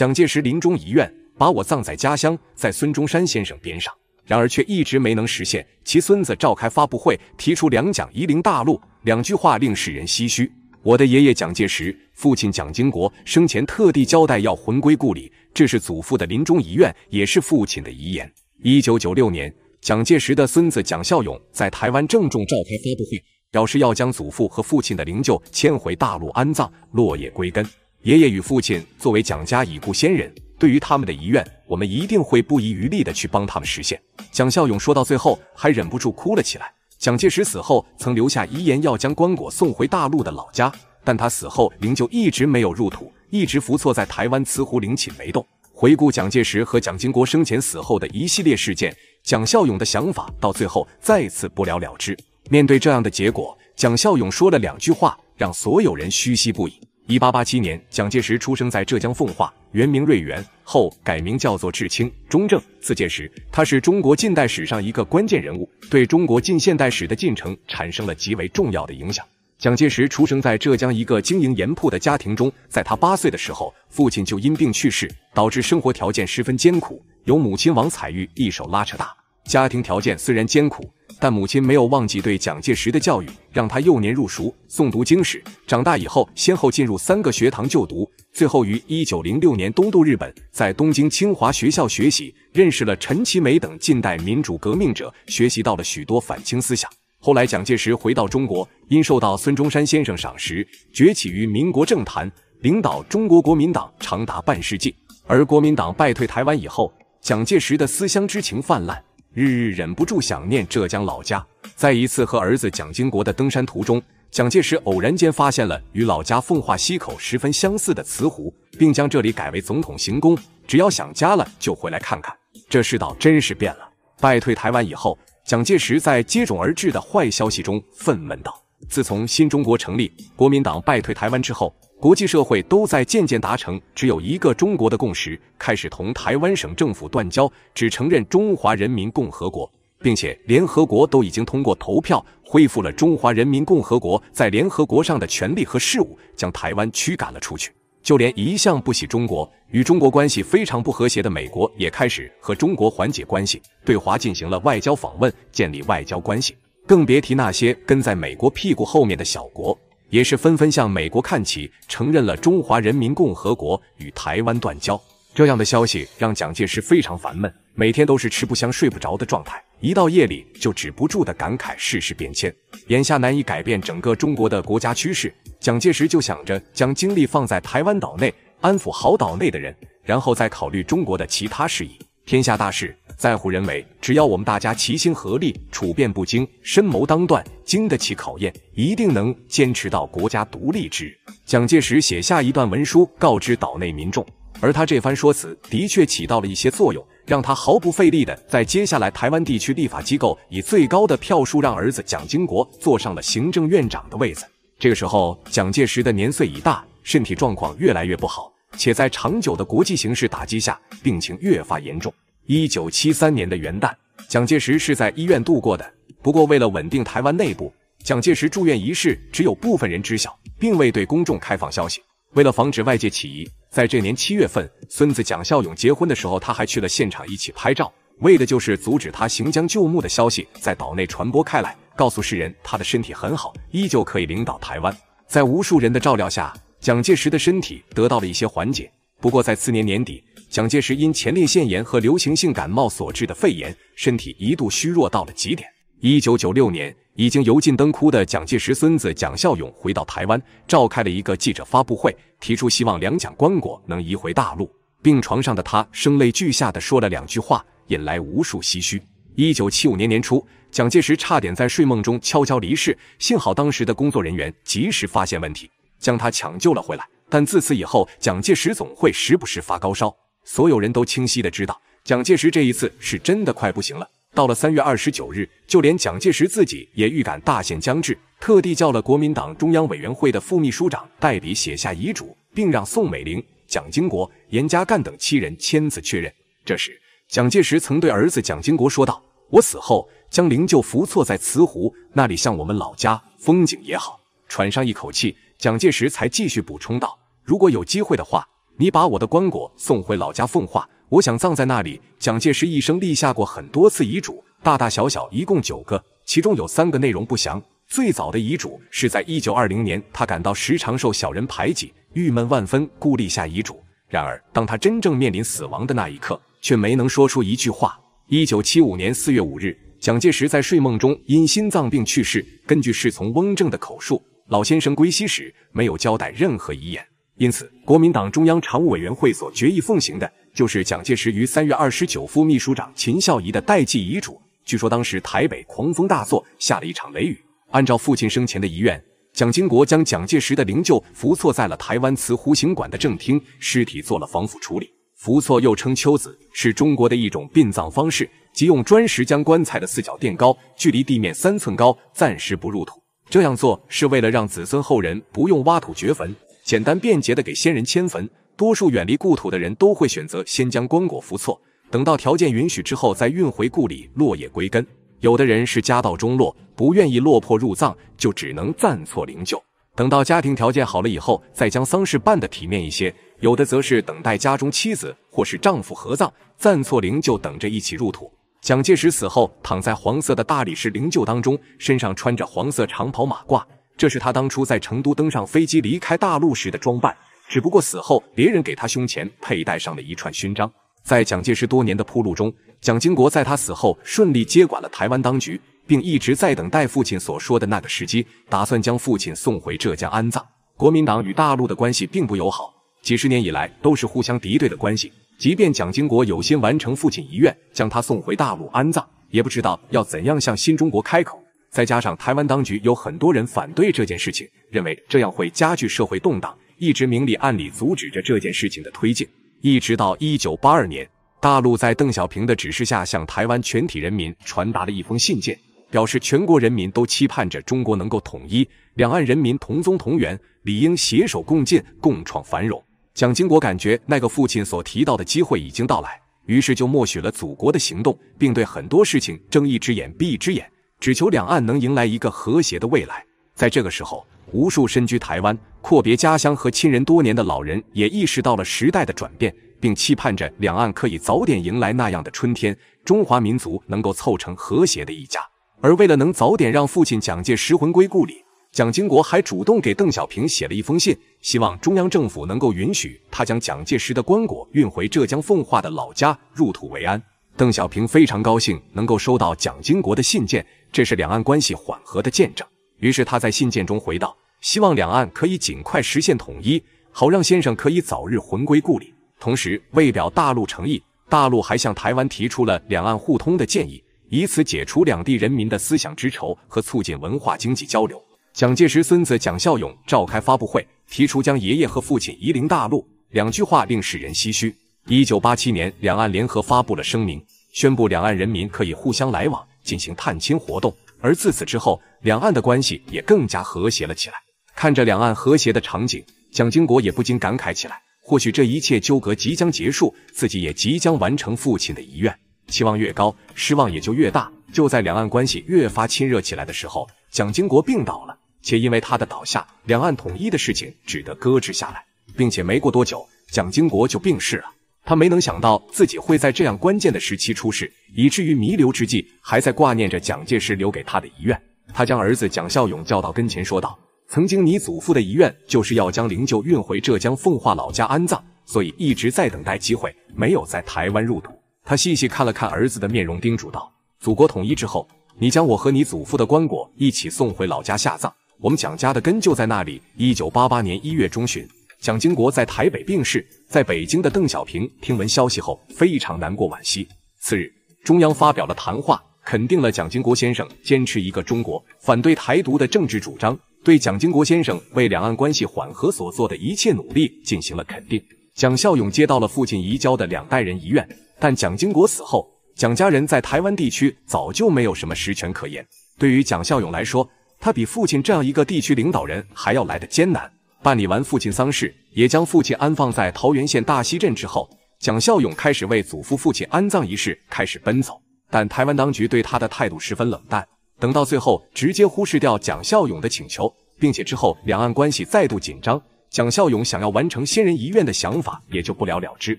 蒋介石临终遗愿，把我葬在家乡，在孙中山先生边上。然而却一直没能实现。其孙子召开发布会，提出两蒋移灵大陆，两句话令世人唏嘘。我的爷爷蒋介石，父亲蒋经国生前特地交代要魂归故里，这是祖父的临终遗愿，也是父亲的遗言。一九九六年，蒋介石的孙子蒋孝勇在台湾郑重召开发布会，表示要将祖父和父亲的灵柩迁回大陆安葬，落叶归根。爷爷与父亲作为蒋家已故先人，对于他们的遗愿，我们一定会不遗余力的去帮他们实现。蒋孝勇说到最后，还忍不住哭了起来。蒋介石死后曾留下遗言，要将棺椁送回大陆的老家，但他死后灵柩一直没有入土，一直伏错在台湾慈湖陵寝没动。回顾蒋介石和蒋经国生前死后的一系列事件，蒋孝勇的想法到最后再次不了了之。面对这样的结果，蒋孝勇说了两句话，让所有人唏不已。一八八七年，蒋介石出生在浙江奉化，原名瑞元，后改名叫做志清、中正，字介石。他是中国近代史上一个关键人物，对中国近现代史的进程产生了极为重要的影响。蒋介石出生在浙江一个经营盐铺的家庭中，在他八岁的时候，父亲就因病去世，导致生活条件十分艰苦，由母亲王彩玉一手拉扯大。家庭条件虽然艰苦。但母亲没有忘记对蒋介石的教育，让他幼年入塾诵读经史，长大以后先后进入三个学堂就读，最后于一九零六年东渡日本，在东京清华学校学习，认识了陈其美等近代民主革命者，学习到了许多反清思想。后来蒋介石回到中国，因受到孙中山先生赏识，崛起于民国政坛，领导中国国民党长达半世纪。而国民党败退台湾以后，蒋介石的思乡之情泛滥。日日忍不住想念浙江老家。在一次和儿子蒋经国的登山途中，蒋介石偶然间发现了与老家奉化溪口十分相似的瓷壶，并将这里改为总统行宫。只要想家了，就回来看看。这世道真是变了。败退台湾以后，蒋介石在接踵而至的坏消息中愤懑道：“自从新中国成立，国民党败退台湾之后。”国际社会都在渐渐达成只有一个中国的共识，开始同台湾省政府断交，只承认中华人民共和国，并且联合国都已经通过投票恢复了中华人民共和国在联合国上的权利和事务，将台湾驱赶了出去。就连一向不喜中国、与中国关系非常不和谐的美国，也开始和中国缓解关系，对华进行了外交访问，建立外交关系。更别提那些跟在美国屁股后面的小国。也是纷纷向美国看齐，承认了中华人民共和国与台湾断交。这样的消息让蒋介石非常烦闷，每天都是吃不香睡不着的状态。一到夜里就止不住的感慨世事变迁，眼下难以改变整个中国的国家趋势。蒋介石就想着将精力放在台湾岛内，安抚好岛内的人，然后再考虑中国的其他事宜。天下大事，在乎人为。只要我们大家齐心合力，处变不惊，深谋当断，经得起考验，一定能坚持到国家独立之日。蒋介石写下一段文书，告知岛内民众。而他这番说辞的确起到了一些作用，让他毫不费力的在接下来台湾地区立法机构以最高的票数让儿子蒋经国坐上了行政院长的位子。这个时候，蒋介石的年岁已大，身体状况越来越不好，且在长久的国际形势打击下，病情越发严重。一九七三年的元旦，蒋介石是在医院度过的。不过，为了稳定台湾内部，蒋介石住院一事只有部分人知晓，并未对公众开放消息。为了防止外界起疑，在这年七月份，孙子蒋孝勇结婚的时候，他还去了现场一起拍照，为的就是阻止他行将就木的消息在岛内传播开来，告诉世人他的身体很好，依旧可以领导台湾。在无数人的照料下，蒋介石的身体得到了一些缓解。不过，在次年年底，蒋介石因前列腺炎和流行性感冒所致的肺炎，身体一度虚弱到了极点。一九九六年，已经油尽灯枯的蒋介石孙子蒋孝勇回到台湾，召开了一个记者发布会，提出希望两蒋棺椁能移回大陆。病床上的他声泪俱下的说了两句话，引来无数唏嘘。一九七五年年初，蒋介石差点在睡梦中悄悄离世，幸好当时的工作人员及时发现问题，将他抢救了回来。但自此以后，蒋介石总会时不时发高烧，所有人都清晰的知道，蒋介石这一次是真的快不行了。到了三月二十九日，就连蒋介石自己也预感大限将至，特地叫了国民党中央委员会的副秘书长代笔写下遗嘱，并让宋美龄、蒋经国、严家淦等七人签字确认。这时，蒋介石曾对儿子蒋经国说道：“我死后，将灵柩扶错在慈湖，那里像我们老家，风景也好。”喘上一口气，蒋介石才继续补充道。如果有机会的话，你把我的棺椁送回老家奉化，我想葬在那里。蒋介石一生立下过很多次遗嘱，大大小小一共九个，其中有三个内容不详。最早的遗嘱是在一九二零年，他感到时常受小人排挤，郁闷万分，故立下遗嘱。然而，当他真正面临死亡的那一刻，却没能说出一句话。一九七五年四月五日，蒋介石在睡梦中因心脏病去世。根据侍从翁正的口述，老先生归西时没有交代任何遗言。因此，国民党中央常务委员会所决议奉行的就是蒋介石于三月二十九副秘书长秦孝仪的代祭遗嘱。据说当时台北狂风大作，下了一场雷雨。按照父亲生前的遗愿，蒋经国将蒋介石的灵柩扶错在了台湾慈湖行馆的正厅，尸体做了防腐处理。扶错又称秋子，是中国的一种殡葬方式，即用砖石将棺材的四角垫高，距离地面三寸高，暂时不入土。这样做是为了让子孙后人不用挖土掘坟。简单便捷的给先人迁坟，多数远离故土的人都会选择先将棺椁扶错，等到条件允许之后再运回故里落叶归根。有的人是家道中落，不愿意落魄入葬，就只能暂错灵柩，等到家庭条件好了以后再将丧事办得体面一些。有的则是等待家中妻子或是丈夫合葬，暂错灵柩等着一起入土。蒋介石死后躺在黄色的大理石灵柩当中，身上穿着黄色长袍马褂。这是他当初在成都登上飞机离开大陆时的装扮，只不过死后别人给他胸前佩戴上了一串勋章。在蒋介石多年的铺路中，蒋经国在他死后顺利接管了台湾当局，并一直在等待父亲所说的那个时机，打算将父亲送回浙江安葬。国民党与大陆的关系并不友好，几十年以来都是互相敌对的关系。即便蒋经国有心完成父亲遗愿，将他送回大陆安葬，也不知道要怎样向新中国开口。再加上台湾当局有很多人反对这件事情，认为这样会加剧社会动荡，一直明里暗里阻止着这件事情的推进。一直到一九八二年，大陆在邓小平的指示下，向台湾全体人民传达了一封信件，表示全国人民都期盼着中国能够统一，两岸人民同宗同源，理应携手共进，共创繁荣。蒋经国感觉那个父亲所提到的机会已经到来，于是就默许了祖国的行动，并对很多事情睁一只眼闭一只眼。只求两岸能迎来一个和谐的未来。在这个时候，无数身居台湾、阔别家乡和亲人多年的老人，也意识到了时代的转变，并期盼着两岸可以早点迎来那样的春天，中华民族能够凑成和谐的一家。而为了能早点让父亲蒋介石魂归故里，蒋经国还主动给邓小平写了一封信，希望中央政府能够允许他将蒋介石的棺椁运回浙江奉化的老家入土为安。邓小平非常高兴能够收到蒋经国的信件，这是两岸关系缓和的见证。于是他在信件中回道：“希望两岸可以尽快实现统一，好让先生可以早日魂归故里。”同时，为表大陆诚意，大陆还向台湾提出了两岸互通的建议，以此解除两地人民的思想之仇和促进文化经济交流。蒋介石孙子蒋孝勇召开发布会，提出将爷爷和父亲移灵大陆，两句话令世人唏嘘。一九八七年，两岸联合发布了声明，宣布两岸人民可以互相来往，进行探亲活动。而自此之后，两岸的关系也更加和谐了起来。看着两岸和谐的场景，蒋经国也不禁感慨起来：或许这一切纠葛即将结束，自己也即将完成父亲的遗愿。期望越高，失望也就越大。就在两岸关系越发亲热起来的时候，蒋经国病倒了，且因为他的倒下，两岸统一的事情只得搁置下来，并且没过多久，蒋经国就病逝了。他没能想到自己会在这样关键的时期出事，以至于弥留之际还在挂念着蒋介石留给他的遗愿。他将儿子蒋孝勇叫到跟前，说道：“曾经你祖父的遗愿就是要将灵柩运回浙江奉化老家安葬，所以一直在等待机会，没有在台湾入土。”他细细看了看儿子的面容，叮嘱道：“祖国统一之后，你将我和你祖父的棺椁一起送回老家下葬。我们蒋家的根就在那里。”一九八八年一月中旬。蒋经国在台北病逝，在北京的邓小平听闻消息后非常难过惋惜。次日，中央发表了谈话，肯定了蒋经国先生坚持一个中国、反对台独的政治主张，对蒋经国先生为两岸关系缓和所做的一切努力进行了肯定。蒋孝勇接到了父亲移交的两代人遗愿，但蒋经国死后，蒋家人在台湾地区早就没有什么实权可言。对于蒋孝勇来说，他比父亲这样一个地区领导人还要来的艰难。办理完父亲丧事，也将父亲安放在桃源县大溪镇之后，蒋孝勇开始为祖父、父亲安葬仪式开始奔走。但台湾当局对他的态度十分冷淡，等到最后直接忽视掉蒋孝勇的请求，并且之后两岸关系再度紧张，蒋孝勇想要完成先人遗愿的想法也就不了了之。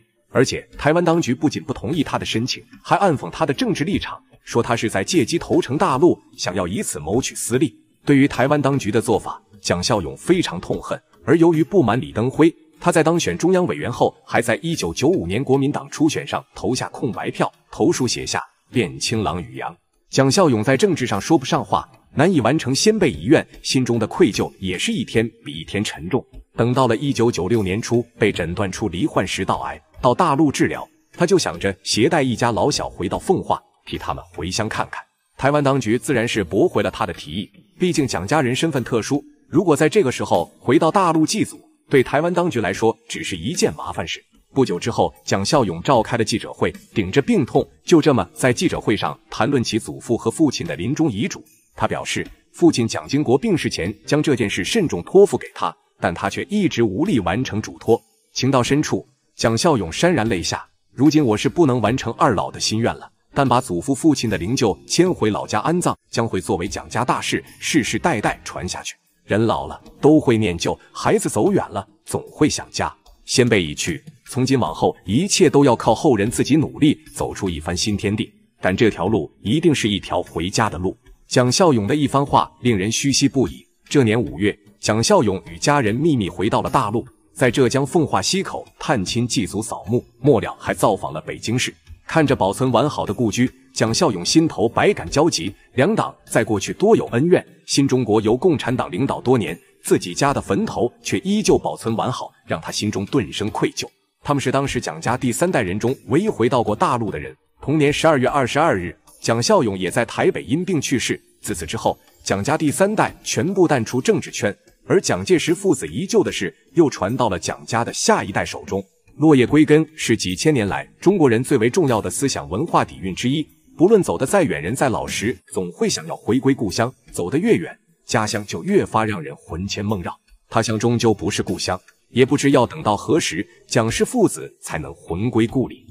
而且台湾当局不仅不同意他的申请，还暗讽他的政治立场，说他是在借机投诚大陆，想要以此谋取私利。对于台湾当局的做法，蒋孝勇非常痛恨。而由于不满李登辉，他在当选中央委员后，还在一九九五年国民党初选上投下空白票，投书写下“变青狼与羊”。蒋孝勇在政治上说不上话，难以完成先辈遗愿，心中的愧疚也是一天比一天沉重。等到了一九九六年初，被诊断出罹患食道癌，到大陆治疗，他就想着携带一家老小回到奉化，替他们回乡看看。台湾当局自然是驳回了他的提议，毕竟蒋家人身份特殊。如果在这个时候回到大陆祭祖，对台湾当局来说只是一件麻烦事。不久之后，蒋孝勇召开了记者会，顶着病痛，就这么在记者会上谈论起祖父和父亲的临终遗嘱。他表示，父亲蒋经国病逝前将这件事慎重托付给他，但他却一直无力完成嘱托。情到深处，蒋孝勇潸然泪下。如今我是不能完成二老的心愿了，但把祖父、父亲的灵柩迁回老家安葬，将会作为蒋家大事，世世代代传下去。人老了都会念旧，孩子走远了总会想家，先辈已去，从今往后一切都要靠后人自己努力，走出一番新天地。但这条路一定是一条回家的路。蒋孝勇的一番话令人唏嘘不已。这年五月，蒋孝勇与家人秘密回到了大陆，在浙江奉化溪口探亲祭祖扫墓，末了还造访了北京市，看着保存完好的故居。蒋孝勇心头百感交集，两党在过去多有恩怨。新中国由共产党领导多年，自己家的坟头却依旧保存完好，让他心中顿生愧疚。他们是当时蒋家第三代人中唯一回到过大陆的人。同年十二月二十二日，蒋孝勇也在台北因病去世。自此之后，蒋家第三代全部淡出政治圈，而蒋介石父子依旧的事又传到了蒋家的下一代手中。落叶归根是几千年来中国人最为重要的思想文化底蕴之一。无论走得再远，人再老时，总会想要回归故乡。走得越远，家乡就越发让人魂牵梦绕。他乡终究不是故乡，也不知要等到何时，蒋氏父子才能魂归故里。